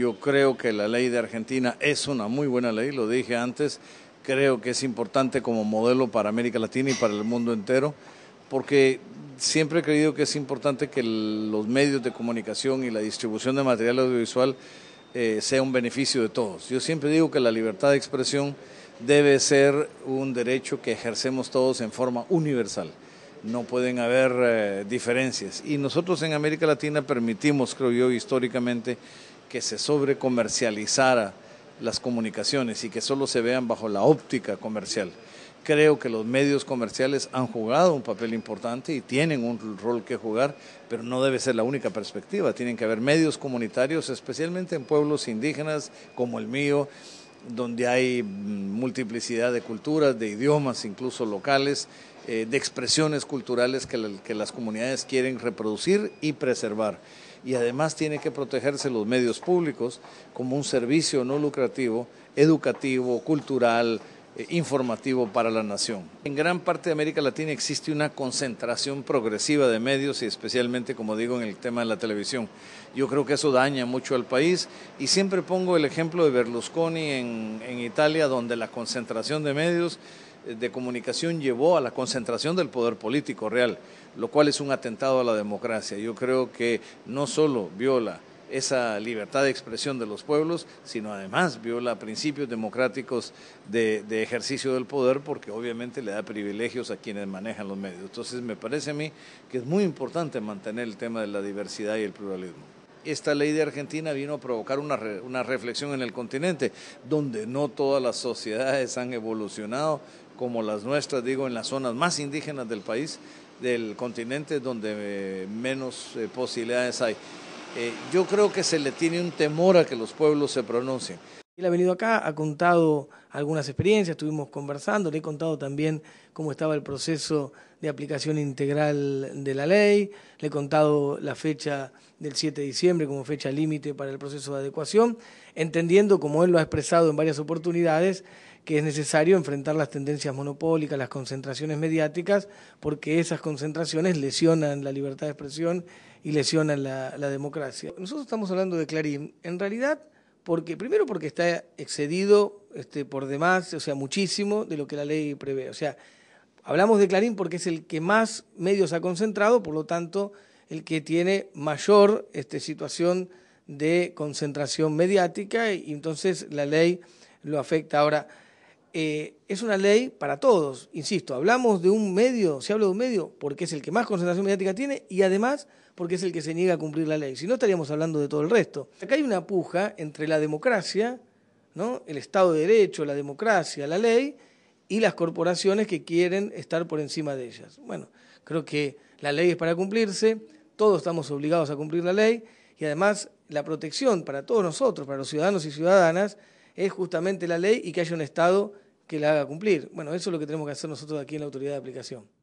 Yo creo que la ley de Argentina es una muy buena ley, lo dije antes, creo que es importante como modelo para América Latina y para el mundo entero, porque siempre he creído que es importante que los medios de comunicación y la distribución de material audiovisual eh, sea un beneficio de todos. Yo siempre digo que la libertad de expresión debe ser un derecho que ejercemos todos en forma universal. No pueden haber eh, diferencias. Y nosotros en América Latina permitimos, creo yo, históricamente, que se sobrecomercializara las comunicaciones y que solo se vean bajo la óptica comercial. Creo que los medios comerciales han jugado un papel importante y tienen un rol que jugar, pero no debe ser la única perspectiva. Tienen que haber medios comunitarios, especialmente en pueblos indígenas como el mío, donde hay mm, multiplicidad de culturas, de idiomas, incluso locales, eh, de expresiones culturales que las comunidades quieren reproducir y preservar y además tiene que protegerse los medios públicos como un servicio no lucrativo, educativo, cultural, eh, informativo para la nación. En gran parte de América Latina existe una concentración progresiva de medios y especialmente, como digo, en el tema de la televisión. Yo creo que eso daña mucho al país y siempre pongo el ejemplo de Berlusconi en Italia, donde la concentración de medios de comunicación llevó a la concentración del poder político real, lo cual es un atentado a la democracia. Yo creo que no solo viola esa libertad de expresión de los pueblos, sino además viola principios democráticos de, ejercicio del poder porque obviamente le da privilegios a quienes manejan los medios. Entonces me parece a mí que es muy importante mantener el tema de la diversidad y el pluralismo. Esta ley de Argentina vino a provocar una, una reflexión en el continente, donde no todas las sociedades han evolucionado como las nuestras, digo, en las zonas más indígenas del país, del continente, donde eh, menos eh, posibilidades hay. Eh, yo creo que se le tiene un temor a que los pueblos se pronuncien. Él ha venido acá, ha contado algunas experiencias, estuvimos conversando, le he contado también cómo estaba el proceso de aplicación integral de la ley, le he contado la fecha del 7 de diciembre como fecha límite para el proceso de adecuación, entendiendo, como él lo ha expresado en varias oportunidades, que es necesario enfrentar las tendencias monopólicas, las concentraciones mediáticas, porque esas concentraciones lesionan la libertad de expresión y lesionan la, democracia. Nosotros estamos hablando de Clarín, en realidad, porque primero porque está excedido este, por demás, o sea, muchísimo de lo que la ley prevé. O sea, hablamos de Clarín porque es el que más medios ha concentrado, por lo tanto, el que tiene mayor este, situación de concentración mediática y entonces la ley lo afecta. Ahora, eh, es una ley para todos, insisto, hablamos de un medio, se habla de un medio porque es el que más concentración mediática tiene y además porque es el que se niega a cumplir la ley, si no estaríamos hablando de todo el resto. Acá hay una puja entre la democracia, ¿no? el Estado de Derecho, la democracia, la ley y las corporaciones que quieren estar por encima de ellas. Bueno, creo que la ley es para cumplirse, todos estamos obligados a cumplir la ley y además la protección para todos nosotros, para los ciudadanos y ciudadanas, es justamente la ley y que haya un Estado que la haga cumplir. Bueno, eso es lo que tenemos que hacer nosotros aquí en la autoridad de aplicación.